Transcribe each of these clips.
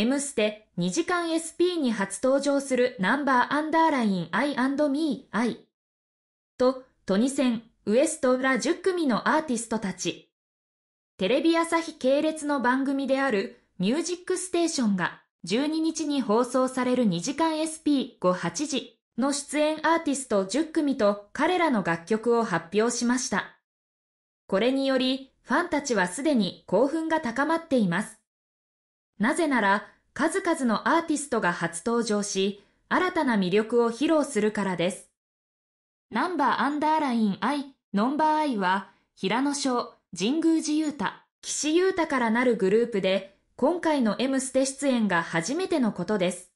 M ステ2時間 SP に初登場するナンバーアンダーライン I&Me-I とトニセン、ウエストら10組のアーティストたち。テレビ朝日系列の番組であるミュージックステーションが12日に放送される2時間 SP58 時の出演アーティスト10組と彼らの楽曲を発表しました。これによりファンたちはすでに興奮が高まっています。なぜなら、数々のアーティストが初登場し、新たな魅力を披露するからです。ナンバーアンダーライン I、ノンバー I は、平野翔、神宮寺裕太、岸優太からなるグループで、今回の M ステ出演が初めてのことです。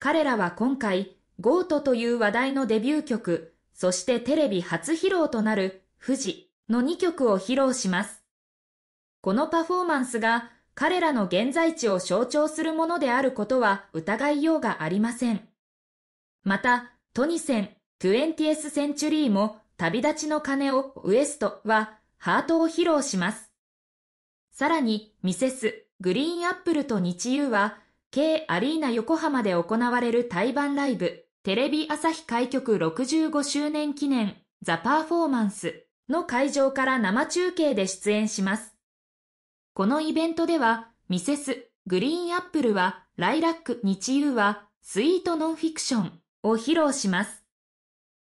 彼らは今回、ゴートという話題のデビュー曲、そしてテレビ初披露となる、富士の2曲を披露します。このパフォーマンスが、彼らの現在地を象徴するものであることは疑いようがありません。また、トニセン、トゥエンティエスセンチュリーも旅立ちの鐘をウエストはハートを披露します。さらに、ミセス、グリーンアップルと日遊は、K アリーナ横浜で行われる対バンライブ、テレビ朝日開局65周年記念、ザ・パーフォーマンスの会場から生中継で出演します。このイベントでは、ミセス、グリーンアップルは、ライラック、日夕は、スイートノンフィクションを披露します。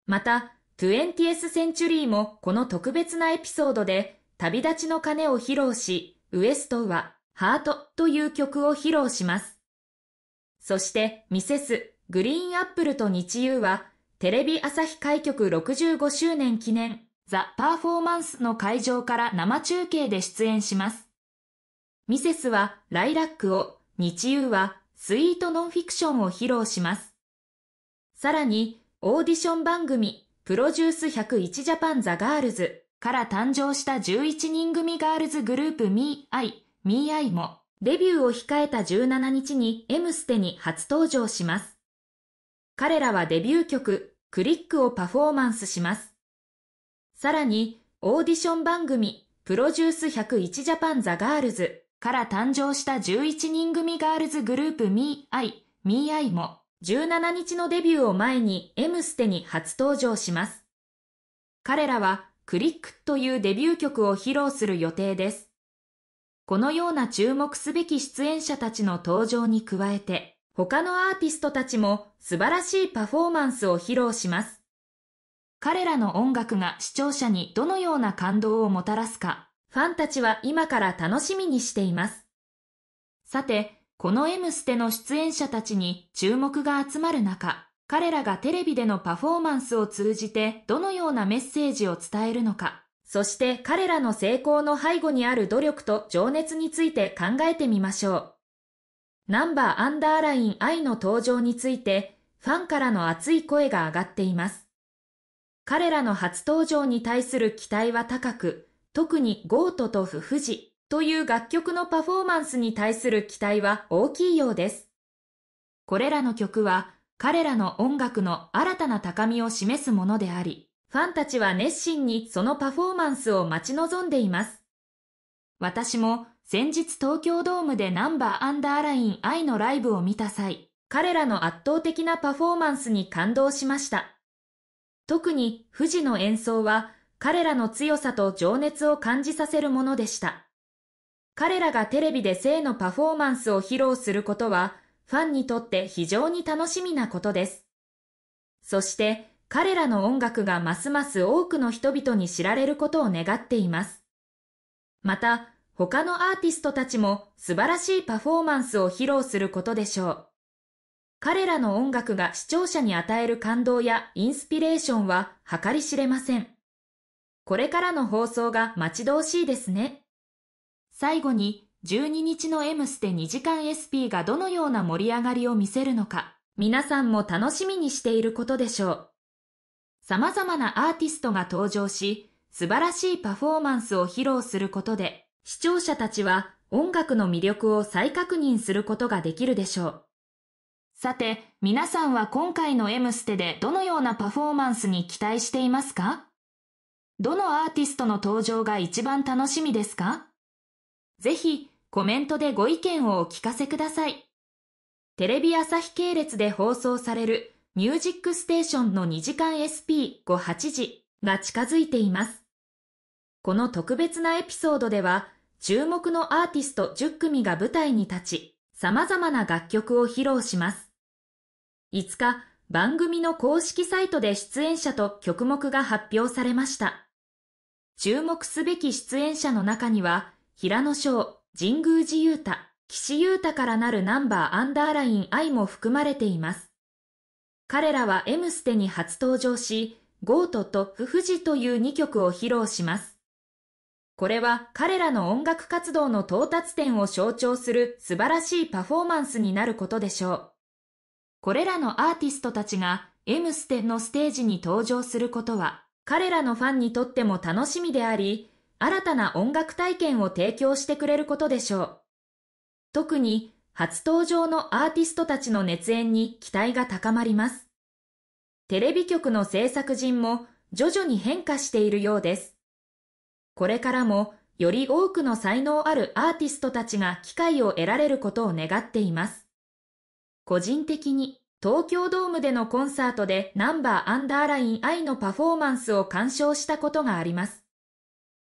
また、トゥエンティエスセンチュリーもこの特別なエピソードで、旅立ちの鐘を披露し、ウエストは、ハートという曲を披露します。そして、ミセス、グリーンアップルと日夕は、テレビ朝日開局65周年記念、ザ・パーフォーマンスの会場から生中継で出演します。ミセスはライラックを、日優はスイートノンフィクションを披露します。さらに、オーディション番組、プロデュース101ジャパンザガールズから誕生した11人組ガールズグループ MeI、MeI も、デビューを控えた17日に M ステに初登場します。彼らはデビュー曲、クリックをパフォーマンスします。さらに、オーディション番組、プロデュース101ジャパンザガールズから誕生した11人組ガールズグループ MeI、MeI も17日のデビューを前に M ステに初登場します。彼らはクリックというデビュー曲を披露する予定です。このような注目すべき出演者たちの登場に加えて、他のアーティストたちも素晴らしいパフォーマンスを披露します。彼らの音楽が視聴者にどのような感動をもたらすか、ファンたちは今から楽しみにしています。さて、この M ステの出演者たちに注目が集まる中、彼らがテレビでのパフォーマンスを通じてどのようなメッセージを伝えるのか、そして彼らの成功の背後にある努力と情熱について考えてみましょう。ナンバーアンダーライン愛の登場について、ファンからの熱い声が上がっています。彼らの初登場に対する期待は高く、特にゴートとフフジという楽曲のパフォーマンスに対する期待は大きいようです。これらの曲は彼らの音楽の新たな高みを示すものであり、ファンたちは熱心にそのパフォーマンスを待ち望んでいます。私も先日東京ドームでナンバーアンダーライン愛のライブを見た際、彼らの圧倒的なパフォーマンスに感動しました。特に富士の演奏は彼らの強さと情熱を感じさせるものでした。彼らがテレビで性のパフォーマンスを披露することは、ファンにとって非常に楽しみなことです。そして、彼らの音楽がますます多くの人々に知られることを願っています。また、他のアーティストたちも素晴らしいパフォーマンスを披露することでしょう。彼らの音楽が視聴者に与える感動やインスピレーションは計り知れません。これからの放送が待ち遠しいですね。最後に、12日の M ステ2時間 SP がどのような盛り上がりを見せるのか、皆さんも楽しみにしていることでしょう。様々なアーティストが登場し、素晴らしいパフォーマンスを披露することで、視聴者たちは音楽の魅力を再確認することができるでしょう。さて、皆さんは今回の M ステでどのようなパフォーマンスに期待していますかどのアーティストの登場が一番楽しみですかぜひコメントでご意見をお聞かせください。テレビ朝日系列で放送されるミュージックステーションの2時間 SP58 時が近づいています。この特別なエピソードでは注目のアーティスト10組が舞台に立ち様々な楽曲を披露します。5日番組の公式サイトで出演者と曲目が発表されました。注目すべき出演者の中には、平野翔、神宮寺勇太、岸優太からなるナンバーアンダーライン愛も含まれています。彼らは M ステに初登場し、ゴートとフフジという2曲を披露します。これは彼らの音楽活動の到達点を象徴する素晴らしいパフォーマンスになることでしょう。これらのアーティストたちが M ステのステージに登場することは彼らのファンにとっても楽しみであり、新たな音楽体験を提供してくれることでしょう。特に初登場のアーティストたちの熱演に期待が高まります。テレビ局の制作陣も徐々に変化しているようです。これからもより多くの才能あるアーティストたちが機会を得られることを願っています。個人的に東京ドームでのコンサートでナンバーアンダーライン愛のパフォーマンスを鑑賞したことがあります。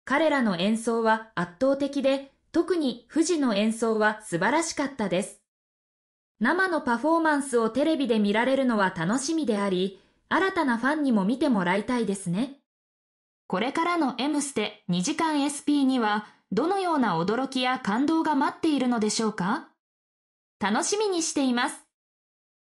彼らの演奏は圧倒的で、特に富士の演奏は素晴らしかったです。生のパフォーマンスをテレビで見られるのは楽しみであり、新たなファンにも見てもらいたいですね。これからの M ステ2時間 SP には、どのような驚きや感動が待っているのでしょうか楽しみにしています。